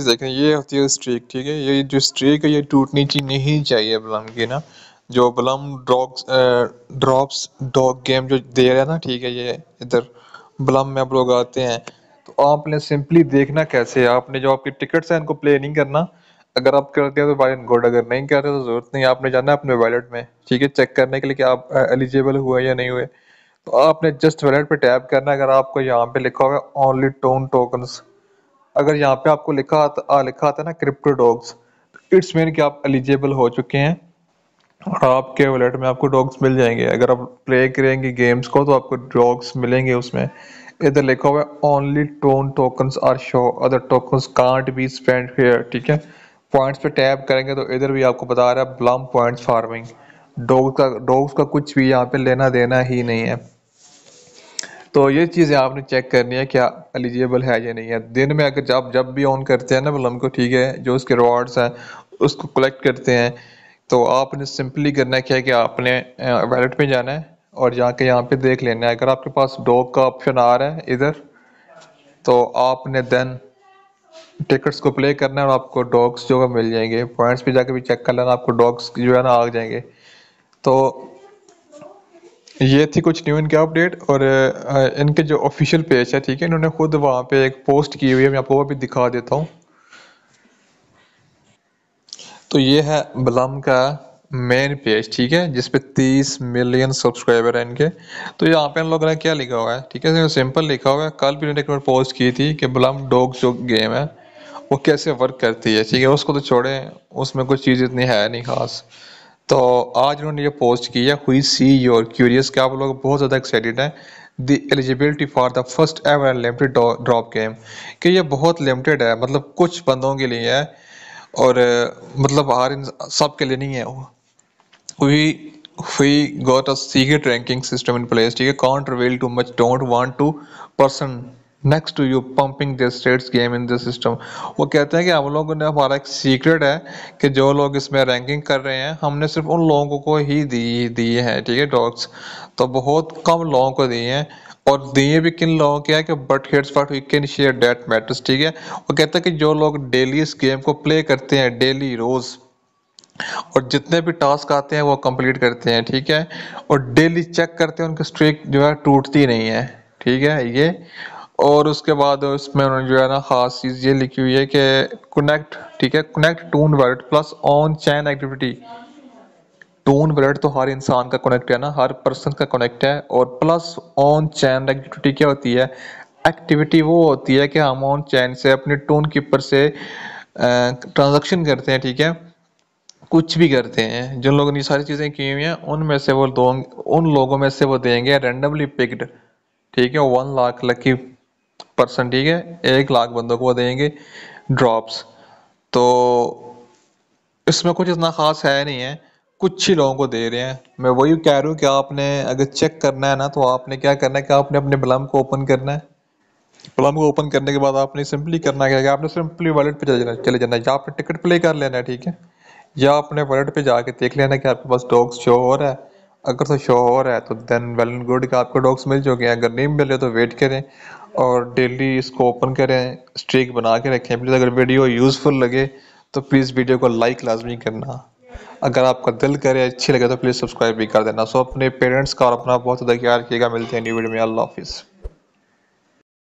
देखें ये होती है स्ट्रीक ठीक है ये जो स्ट्रीक है ये टूटनी चाहिए नहीं चाहिए बलम की ना जो बलम ड्रॉक्स ड्रॉप्स डॉग गेम जो दे रहा है ना ठीक है ये इधर बलम में आप लोग आते हैं तो आपने सिंपली देखना कैसे आपने जो आपकी टिकट्स हैं इनको प्ले नहीं करना अगर आप करते हैं तो वायलेट गुड अगर नहीं करते तो जरूरत नहीं आपने जाना है अपने वैलेट में ठीक है चेक करने के लिए कि आप एलिजिबल हुए या नहीं हुए तो आपने जस्ट वैलेट पे टैप करना अगर आपको यहाँ पे लिखा होगा ओनली टोन टोकन्स अगर यहाँ पे आपको लिखा आ, लिखा आता है ना क्रिप्टो डॉग्स इट्स मीन कि आप एलिजिबल हो चुके हैं और आपके वॉलेट में आपको डॉग्स मिल जाएंगे अगर आप प्ले करेंगे गेम्स को तो आपको डॉग्स मिलेंगे उसमें इधर लिखा हुआ है only TON tokens are show other tokens can't be spend here ठीक है पॉइंट्स पे टैप करेंगे तो इधर भी आपको बता रहा है ब्लम पॉइंट्स फार्मिंग डॉग्स का डॉग्स का कुछ भी यहाँ पे लेना देना ही नहीं है तो ये चीज़ें आपने चेक करनी है क्या एलिजिबल है या नहीं है दिन में अगर जब जब भी ऑन करते हैं ना बलम को ठीक है जो उसके रिवॉर्ड्स हैं उसको कलेक्ट करते हैं तो आपने सिंपली करना क्या है कि आपने वैलेट में जाना है और जाके यहाँ पे देख लेना है अगर आपके पास डॉग का ऑप्शन आ रहा है इधर तो आपने देन टिकट्स को प्ले करना है और आपको डॉग्स जो है मिल जाएंगे पॉइंट्स पे जाके भी चेक कर लेना आपको डॉग्स जो है ना आ जाएंगे तो ये थी कुछ न्यू इनके अपडेट और इनके जो ऑफिशियल पेज है ठीक है इन्होंने खुद वहाँ पे एक पोस्ट की हुई है मैं आपको वो भी दिखा देता हूँ तो ये है बलम का मेन पेज ठीक है जिसपे तीस मिलियन सब्सक्राइबर है इनके तो यहाँ पे इन लोगों ने क्या लिखा हुआ है ठीक है सिंपल लिखा हुआ है कल भी इन्होंने एक पोस्ट की थी कि बलम डॉग जो गेम है वो कैसे वर्क करती है ठीक है उसको तो छोड़ें उसमें कुछ चीज़ इतनी है नहीं खास तो आज उन्होंने ये पोस्ट किया हुई सी योर क्यूरियस के आप लोग बहुत ज़्यादा एक्साइटेड हैं the eligibility for the first ever limited drop game कि ये बहुत लिमिटेड है मतलब कुछ बंदों के लिए है और मतलब हर इन सब के लिए नहीं है हुई हुई got a secret ranking system in place ठीक है can't reveal too much don't want to person next to you pumping the stats game in the system वो कहते हैं कि हम लोगों ने हमारा एक सीक्रेट है कि जो लोग इसमें रैंकिंग कर रहे हैं हमने सिर्फ उन लोगों को ही दी दिए हैं ठीक है डॉग्स तो बहुत कम लोगों को दिए हैं और दिए भी किन लोगों के हैं कि but heads for we can share that matters ठीक है वो कहते हैं कि जो लोग डेली इस गेम को प्ले करते हैं डेली रोज़ और जितने भी टास्क आते हैं वो कंप्लीट करते हैं ठीक है और डेली चेक करते हैं उनकी स्ट्रीक जो है टूटती नहीं है ठीक है ये और उसके बाद उसमें उन्होंने जो है ना खास चीज़ ये लिखी हुई है कि कनेक्ट ठीक है connect toward plus on chain activity toward तो हर इंसान का कनेक्ट है ना हर पर्सन का कनेक्ट है और प्लस ऑन चैन एक्टिविटी क्या होती है एक्टिविटी वो होती है कि हम ऑन चैन से अपने टून कीपर से ट्रांजेक्शन करते हैं ठीक है कुछ भी करते हैं जिन लोगों ने सारी चीज़ें की हुई हैं उनमें से वो दो उन लोगों में से वो देंगे रेंडमली पिक्ड ठीक है वन लाख लकी परसेंट ठीक है एक लाख बंदों को देंगे ड्रॉप्स तो इसमें कुछ इतना ख़ास है नहीं है कुछ ही लोगों को दे रहे हैं मैं वही कह रहा हूँ कि आपने अगर चेक करना है ना तो आपने क्या करना है कि आपने अपने प्लम को ओपन करना है प्लम को ओपन करने के बाद आपने सिंपली करना क्या है आपने सिंपली वॉलेट पे चले जाना है या आपने टिकट प्ले कर लेना है ठीक है या अपने वॉलेट पे जाके देख लेना कि आपके पास डॉग्स शो हो रहा है अगर तो शो हो रहा है तो देन वेल एंड गुड का आपको डॉग्स मिल चुके हैं अगर नहीं मिल रहे तो वेट करें और डेली इसको ओपन करें स्ट्रीक बना के रखें प्लीज़ अगर वीडियो यूज़फुल लगे तो प्लीज़ वीडियो को लाइक लाजमी करना अगर आपका दिल करे अच्छी लगे तो प्लीज़ सब्सक्राइब भी कर देना सो अपने पेरेंट्स का और अपना बहुत ज़्यादा ख्याल किएगा मिलते हैं न्यू वीडियो में अल्लाह हाफिज़